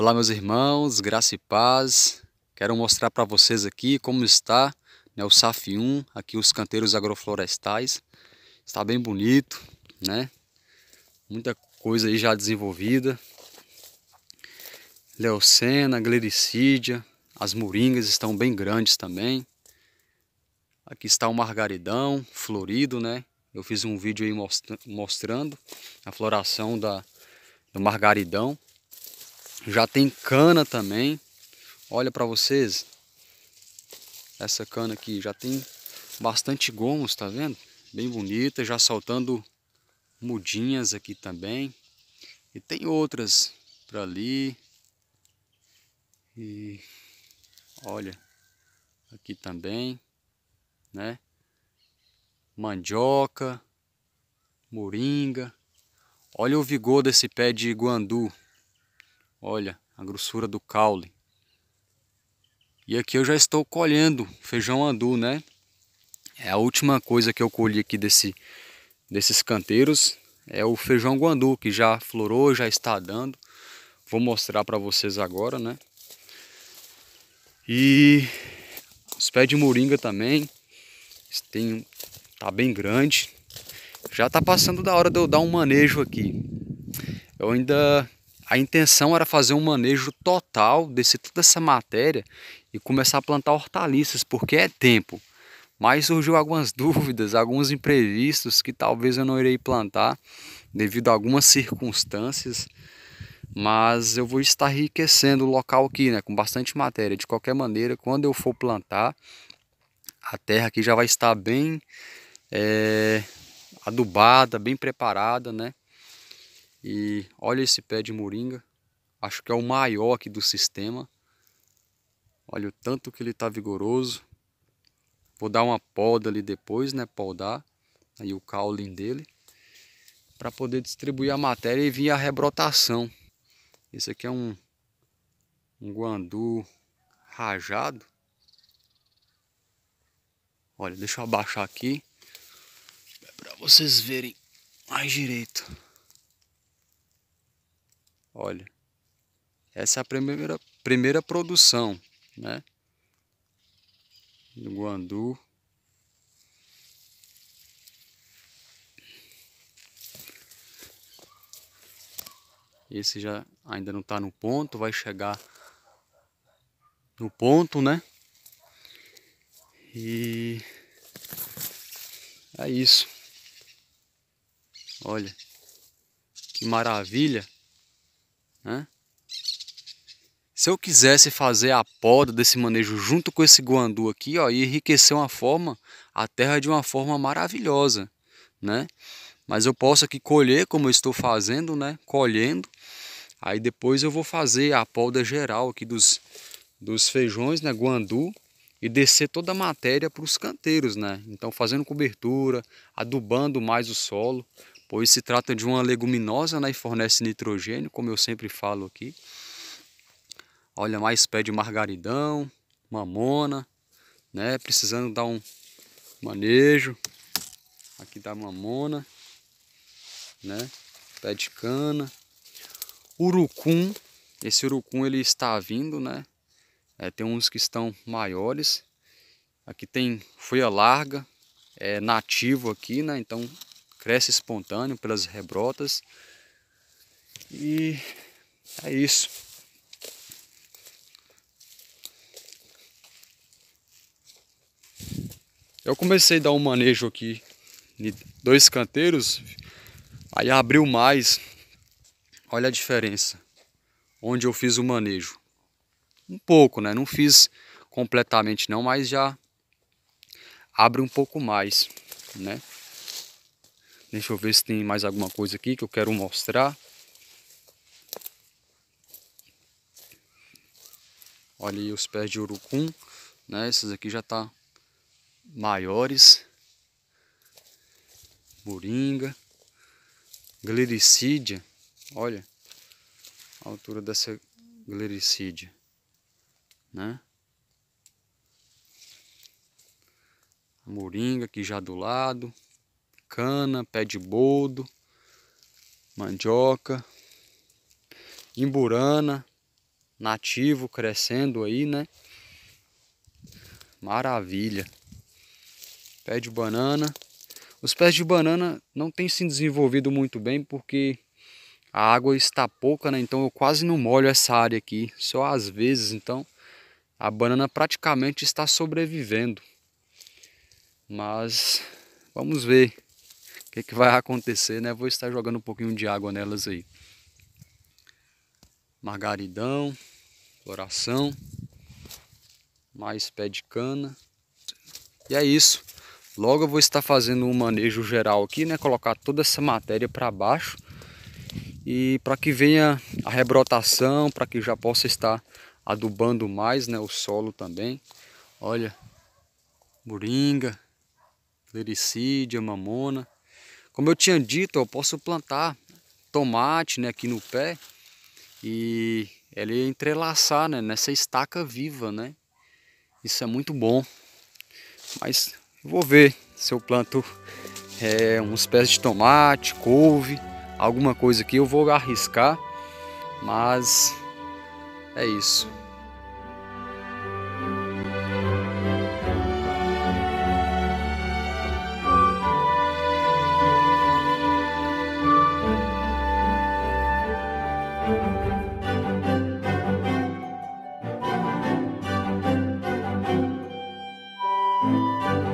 Olá meus irmãos, graça e paz. Quero mostrar para vocês aqui como está né, o SAF 1, aqui os canteiros agroflorestais. Está bem bonito, né? Muita coisa aí já desenvolvida. Leucena, glericídia, as moringas estão bem grandes também. Aqui está o margaridão florido, né? Eu fiz um vídeo aí mostrando a floração da, do margaridão. Já tem cana também. Olha para vocês. Essa cana aqui já tem bastante gomos, tá vendo? Bem bonita, já soltando mudinhas aqui também. E tem outras para ali. E olha, aqui também, né? Mandioca, moringa. Olha o vigor desse pé de guandu. Olha a grossura do caule. E aqui eu já estou colhendo feijão andu, né? É a última coisa que eu colhi aqui desse, desses canteiros. É o feijão guandu, que já florou, já está dando. Vou mostrar para vocês agora, né? E os pés de moringa também. Tem, tá bem grande. Já tá passando da hora de eu dar um manejo aqui. Eu ainda a intenção era fazer um manejo total desse toda essa matéria e começar a plantar hortaliças, porque é tempo. Mas surgiu algumas dúvidas, alguns imprevistos que talvez eu não irei plantar devido a algumas circunstâncias, mas eu vou estar enriquecendo o local aqui, né, com bastante matéria. De qualquer maneira, quando eu for plantar, a terra aqui já vai estar bem é, adubada, bem preparada, né? E olha esse pé de moringa. Acho que é o maior aqui do sistema. Olha o tanto que ele está vigoroso. Vou dar uma poda ali depois, né? Poldar aí o caulin dele. Para poder distribuir a matéria e vir a rebrotação. Esse aqui é um, um guandu rajado. Olha, deixa eu abaixar aqui. Para vocês verem mais direito. Olha, essa é a primeira, primeira produção, né? Do guandu. Esse já ainda não está no ponto, vai chegar no ponto, né? E é isso. Olha, que maravilha. Né? Se eu quisesse fazer a poda desse manejo junto com esse guandu aqui, ó, ia enriquecer uma forma, a terra de uma forma maravilhosa, né? Mas eu posso aqui colher como eu estou fazendo, né? Colhendo. Aí depois eu vou fazer a poda geral aqui dos, dos feijões, né? Guandu. E descer toda a matéria para os canteiros, né? Então fazendo cobertura, adubando mais o solo pois se trata de uma leguminosa né, e fornece nitrogênio, como eu sempre falo aqui. Olha mais pé de margaridão, mamona, né? Precisando dar um manejo. Aqui da mamona, né? Pé de cana. Urucum, esse urucum ele está vindo, né? É, tem uns que estão maiores. Aqui tem folha larga, é nativo aqui, né? Então cresce espontâneo pelas rebrotas. E é isso. Eu comecei a dar um manejo aqui em dois canteiros, aí abriu mais. Olha a diferença. Onde eu fiz o manejo. Um pouco, né? Não fiz completamente não, mas já abre um pouco mais, né? Deixa eu ver se tem mais alguma coisa aqui que eu quero mostrar. Olha aí os pés de urucum, né? Esses aqui já tá maiores. Moringa, glericídia, olha a altura dessa glericídia, né? moringa aqui já do lado cana, pé de boldo, mandioca, imburana, nativo crescendo aí, né? Maravilha. Pé de banana. Os pés de banana não têm se desenvolvido muito bem porque a água está pouca, né? Então eu quase não molho essa área aqui, só às vezes, então a banana praticamente está sobrevivendo. Mas vamos ver o que, que vai acontecer, né? Vou estar jogando um pouquinho de água nelas aí. Margaridão, floração, mais pé de cana. E é isso. Logo eu vou estar fazendo um manejo geral aqui, né? Colocar toda essa matéria para baixo. E para que venha a rebrotação, para que já possa estar adubando mais né, o solo também. Olha, moringa, lericídia, mamona. Como eu tinha dito, eu posso plantar tomate né, aqui no pé e ele entrelaçar né, nessa estaca viva, né? Isso é muito bom. Mas vou ver se eu planto é, uns pés de tomate, couve, alguma coisa aqui. Eu vou arriscar, mas é isso. Música hum.